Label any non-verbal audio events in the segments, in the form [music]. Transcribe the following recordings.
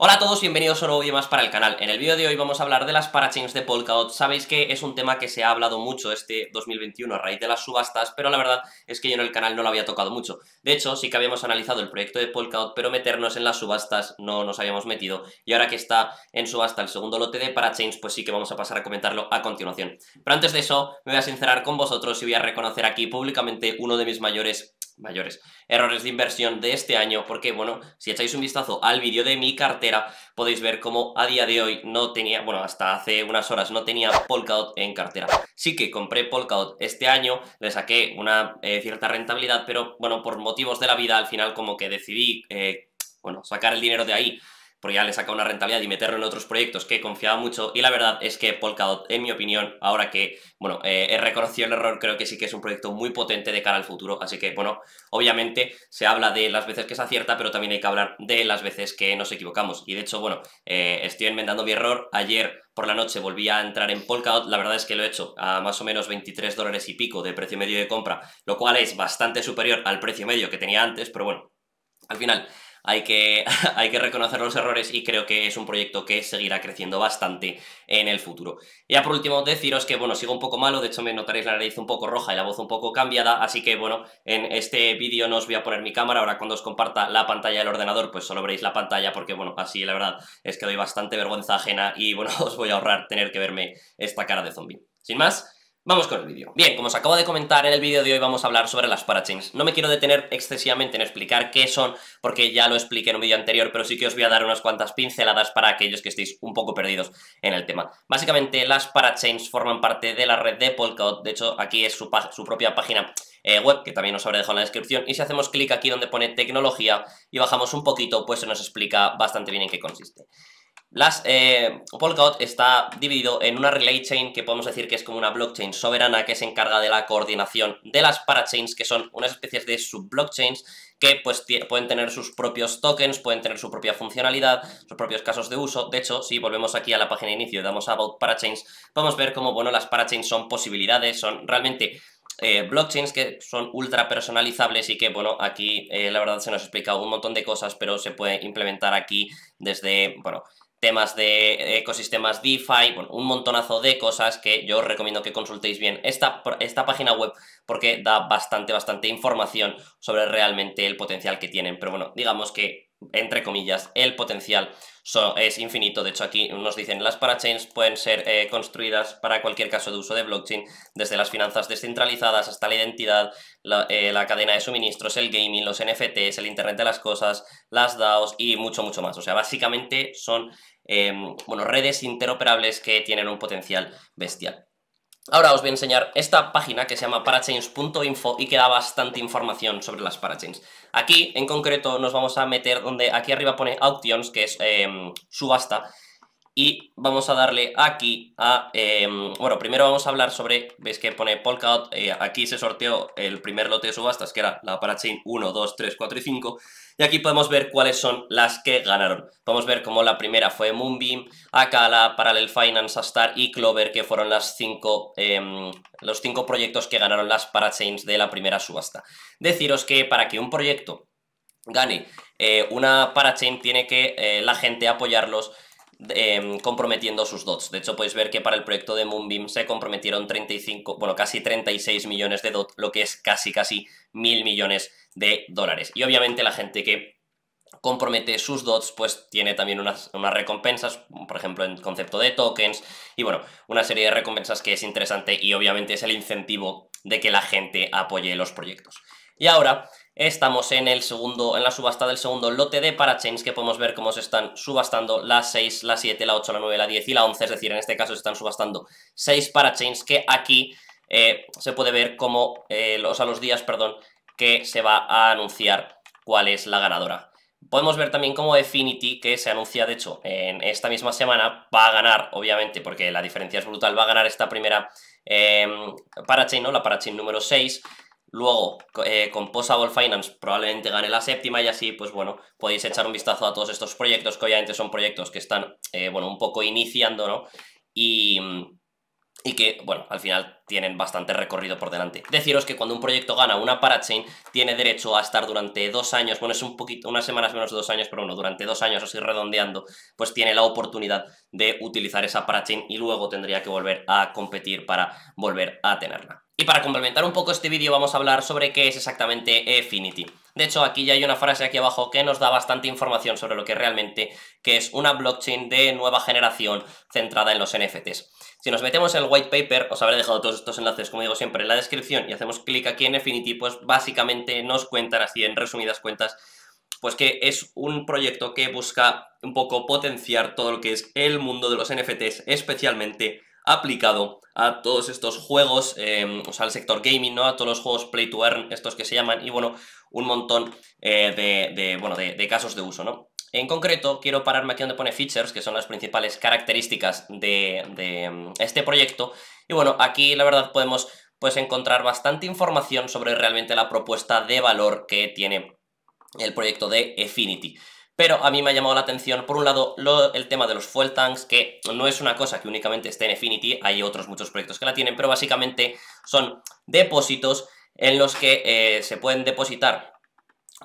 Hola a todos, bienvenidos a un nuevo más para el canal. En el vídeo de hoy vamos a hablar de las parachains de Polkadot. Sabéis que es un tema que se ha hablado mucho este 2021 a raíz de las subastas, pero la verdad es que yo en el canal no lo había tocado mucho. De hecho, sí que habíamos analizado el proyecto de Polkadot, pero meternos en las subastas no nos habíamos metido. Y ahora que está en subasta el segundo lote de parachains, pues sí que vamos a pasar a comentarlo a continuación. Pero antes de eso, me voy a sincerar con vosotros y voy a reconocer aquí públicamente uno de mis mayores mayores errores de inversión de este año, porque bueno, si echáis un vistazo al vídeo de mi cartera, podéis ver cómo a día de hoy no tenía, bueno, hasta hace unas horas no tenía Polkadot en cartera. Sí que compré Polkadot este año, le saqué una eh, cierta rentabilidad, pero bueno, por motivos de la vida al final como que decidí, eh, bueno, sacar el dinero de ahí porque ya le saca una rentabilidad y meterlo en otros proyectos que confiaba mucho. Y la verdad es que Polkadot, en mi opinión, ahora que, bueno, eh, he reconocido el error, creo que sí que es un proyecto muy potente de cara al futuro. Así que, bueno, obviamente se habla de las veces que es acierta, pero también hay que hablar de las veces que nos equivocamos. Y de hecho, bueno, eh, estoy enmendando mi error. Ayer por la noche volví a entrar en Polkadot, la verdad es que lo he hecho a más o menos 23 dólares y pico de precio medio de compra, lo cual es bastante superior al precio medio que tenía antes, pero bueno, al final hay que, [laughs] hay que reconocer los errores y creo que es un proyecto que seguirá creciendo bastante en el futuro. Y Ya por último, deciros que, bueno, sigo un poco malo, de hecho me notaréis la nariz un poco roja y la voz un poco cambiada, así que, bueno, en este vídeo no os voy a poner mi cámara, ahora cuando os comparta la pantalla del ordenador, pues solo veréis la pantalla porque, bueno, así la verdad es que doy bastante vergüenza ajena y, bueno, [laughs] os voy a ahorrar tener que verme esta cara de zombie. Sin más, Vamos con el vídeo. Bien, como os acabo de comentar, en el vídeo de hoy vamos a hablar sobre las parachains. No me quiero detener excesivamente en explicar qué son, porque ya lo expliqué en un vídeo anterior, pero sí que os voy a dar unas cuantas pinceladas para aquellos que estéis un poco perdidos en el tema. Básicamente, las parachains forman parte de la red de Polkadot, de hecho, aquí es su, propia página eh, web, que también os habré dejado en la descripción, y si hacemos clic aquí donde pone tecnología y bajamos un poquito, pues se nos explica bastante bien en qué consiste. Las, eh, Polkadot está dividido en una relay chain que podemos decir que es como una blockchain soberana que se encarga de la coordinación de las parachains, que son unas especies de subblockchains que pues, pueden tener sus propios tokens, pueden tener su propia funcionalidad, sus propios casos de uso. De hecho, si volvemos aquí a la página de inicio y damos a About Parachains, podemos ver cómo bueno, las parachains son posibilidades, son realmente eh, blockchains que son ultra personalizables y que, bueno, aquí eh, la verdad se nos explica un montón de cosas, pero se puede implementar aquí desde, bueno, temas de ecosistemas DeFi, bueno, un montonazo de cosas que yo os recomiendo que consultéis bien esta, esta página web porque da bastante, bastante información sobre realmente el potencial que tienen. Pero bueno, digamos que entre comillas, el potencial es infinito. De hecho, aquí nos dicen las parachains pueden ser eh, construidas para cualquier caso de uso de blockchain, desde las finanzas descentralizadas hasta la identidad, la, eh, cadena de suministros, el gaming, los NFTs, el Internet de las Cosas, las DAOs y mucho, mucho más. O sea, básicamente son em, bueno, redes interoperables que tienen un potencial bestial. Ahora os voy a enseñar esta página que se llama parachains.info y que da bastante información sobre las parachains. Aquí, en concreto, nos vamos a meter donde aquí arriba pone auctions, que es em, subasta, y vamos a darle aquí a... Em, bueno, primero vamos a hablar sobre... ¿Veis que pone Polkadot? Eh, aquí se sorteó el primer lote de subastas, que era la parachain 1, 2, 3, 4 y 5. Y aquí podemos ver cuáles son las que ganaron. Podemos ver como la primera fue Moonbeam, Akala, Parallel Finance, Astar y Clover, que fueron las cinco, em, los cinco proyectos que ganaron las parachains de la primera subasta. Deciros que para que un proyecto gane eh, una parachain tiene que eh, la gente apoyarlos Em, comprometiendo sus DOTs. De hecho, podéis ver que para el proyecto de Moonbeam se comprometieron 35, bueno, casi 36 millones de dots, lo que es casi, casi mil millones de dólares. Y obviamente la gente que compromete sus dots, pues tiene también unas, unas, recompensas, por ejemplo, en concepto de tokens, y bueno, una serie de recompensas que es interesante y obviamente es el incentivo de que la gente apoye los proyectos. Y ahora Estamos en el segundo, en la subasta del segundo lote de parachains que podemos ver cómo se están subastando las 6, la 7, la 8, la 9, la 10 y la 11. Es decir, en este caso se están subastando 6 parachains que aquí eh, se puede ver cómo eh, los, a los días, perdón, que se va a anunciar cuál es la ganadora. Podemos ver también cómo Definity, que se anuncia de hecho en esta misma semana, va a ganar, obviamente, porque la diferencia es brutal, va a ganar esta primera eh, parachain, ¿no? La parachain número 6, Luego, eh, con Posable Finance probablemente gane la séptima y así, pues bueno, podéis echar un vistazo a todos estos proyectos, que obviamente son proyectos que están, eh, bueno, un poco iniciando, ¿no? Y, mm, y que, bueno, al final tienen bastante recorrido por delante. Deciros que cuando un proyecto gana una parachain, tiene derecho a estar durante dos años, bueno, es un poquito, unas semanas menos de dos años, pero bueno, durante dos años así redondeando, pues tiene la oportunidad de utilizar esa parachain y luego tendría que volver a competir para volver a tenerla. Y para complementar un poco este vídeo vamos a hablar sobre qué es exactamente Affinity. De hecho, aquí ya hay una frase aquí abajo que nos da bastante información sobre lo que realmente que es una blockchain de nueva generación centrada en los NFTs. Si nos metemos el white paper, os habré dejado todos estos enlaces, como digo siempre, en la descripción y hacemos clic aquí en Affinity, pues básicamente nos cuentan así en resumidas cuentas, pues que es un proyecto que busca un poco potenciar todo lo que es el mundo de los NFTs, especialmente aplicado a todos estos juegos, em, o sea, al sector gaming, ¿no? A todos los juegos play to earn, estos que se llaman, y bueno, un montón eh, de, bueno, de casos de uso, ¿no? En concreto, quiero pararme aquí donde pone features, que son las principales características de, mm, este proyecto. Y bueno, aquí la verdad podemos pues, encontrar bastante información sobre realmente la propuesta de valor que tiene el proyecto de Affinity. Pero a mí me ha llamado la atención, por un lado, el tema de los fuel tanks, que no es una cosa que únicamente esté en Affinity, hay otros muchos proyectos que la tienen, pero básicamente son depósitos en los que eh, se pueden depositar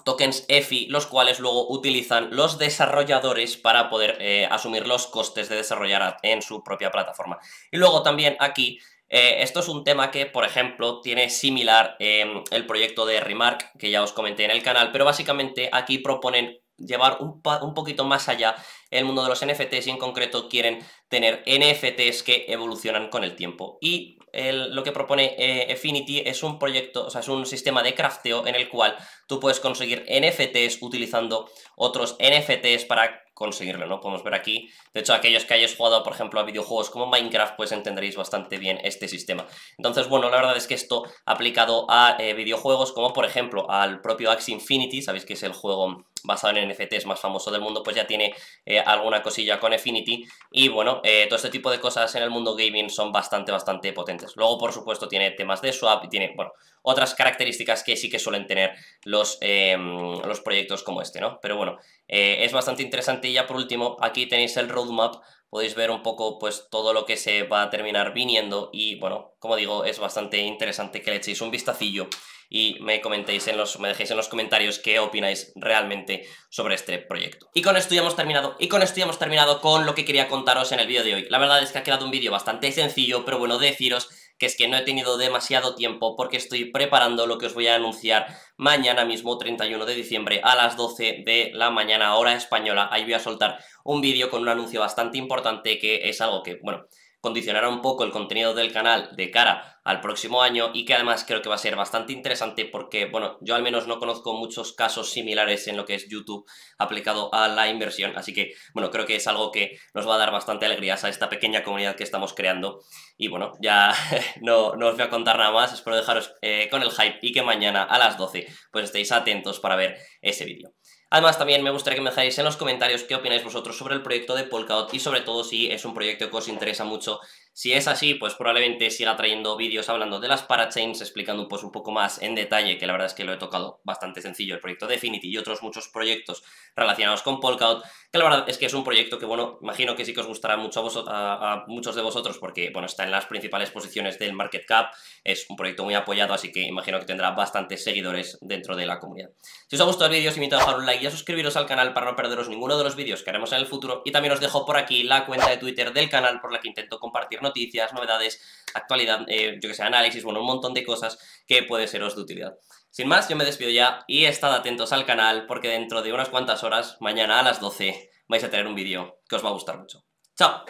tokens EFI, los cuales luego utilizan los desarrolladores para poder eh, asumir los costes de desarrollar en su propia plataforma. Y luego también aquí, eh, esto es un tema que, por ejemplo, tiene similar eh, el proyecto de Remark, que ya os comenté en el canal, pero básicamente aquí proponen llevar un, un, poquito más allá el mundo de los NFTs y en concreto quieren tener NFTs que evolucionan con el tiempo. Y lo que propone Infinity eh, es un proyecto, o sea, es un sistema de crafteo en el cual tú puedes conseguir NFTs utilizando otros NFTs para conseguirlo, ¿no? Podemos ver aquí, de hecho aquellos que hayáis jugado, por ejemplo, a videojuegos como Minecraft, pues entenderéis bastante bien este sistema. Entonces, bueno, la verdad es que esto aplicado a eh, videojuegos como, por ejemplo, al propio Axie Infinity, sabéis que es el juego basado en NFTs más famoso del mundo, pues ya tiene eh, alguna cosilla con Infinity y bueno, eh, todo este tipo de cosas en el mundo gaming son bastante, bastante potentes. Luego, por supuesto, tiene temas de swap y tiene, bueno, otras características que sí que suelen tener los, em, los proyectos como este, ¿no? Pero bueno, eh, es bastante interesante y ya por último, aquí tenéis el roadmap, podéis ver un poco pues todo lo que se va a terminar viniendo y bueno, como digo, es bastante interesante que le echéis un vistacillo y me comentéis en los, me dejéis en los comentarios qué opináis realmente sobre este proyecto. Y con esto ya hemos terminado, y con esto ya hemos terminado con lo que quería contaros en el vídeo de hoy. La verdad es que ha quedado un vídeo bastante sencillo, pero bueno, deciros que es que no he tenido demasiado tiempo porque estoy preparando lo que os voy a anunciar mañana mismo, 31 de diciembre, a las 12 de la mañana, hora española. Ahí voy a soltar un vídeo con un anuncio bastante importante que es algo que, bueno, condicionará un poco el contenido del canal de cara al próximo año y que además creo que va a ser bastante interesante porque, bueno, yo al menos no conozco muchos casos similares en lo que es YouTube aplicado a la inversión, así que, bueno, creo que es algo que nos va a dar bastante alegrías a esta pequeña comunidad que estamos creando y, bueno, ya [laughs] no, os voy a contar nada más, espero dejaros eh, con el hype y que mañana a las 12 pues estéis atentos para ver ese vídeo. Además, también me gustaría que me dejáis en los comentarios qué opináis vosotros sobre el proyecto de Polkadot y sobre todo si es un proyecto que os interesa mucho si es así, pues probablemente siga trayendo vídeos hablando de las parachains, explicando pues, un poco más en detalle, que la verdad es que lo he tocado bastante sencillo, el proyecto Definity y otros muchos proyectos relacionados con Polkadot que la verdad es que es un proyecto que, bueno, imagino que sí que os gustará mucho a, muchos de vosotros porque, bueno, está en las principales posiciones del market cap, es un proyecto muy apoyado, así que imagino que tendrá bastantes seguidores dentro de la comunidad. Si os ha gustado el vídeo, os invito a dejar un like y a suscribiros al canal para no perderos ninguno de los vídeos que haremos en el futuro y también os dejo por aquí la cuenta de Twitter del canal por la que intento compartir noticias, novedades, actualidad, eh, yo que sé, análisis, bueno, un montón de cosas que puede seros de utilidad. Sin más, yo me despido ya y estad atentos al canal porque dentro de unas cuantas horas, mañana a las 12, vais a tener un vídeo que os va a gustar mucho. ¡Chao!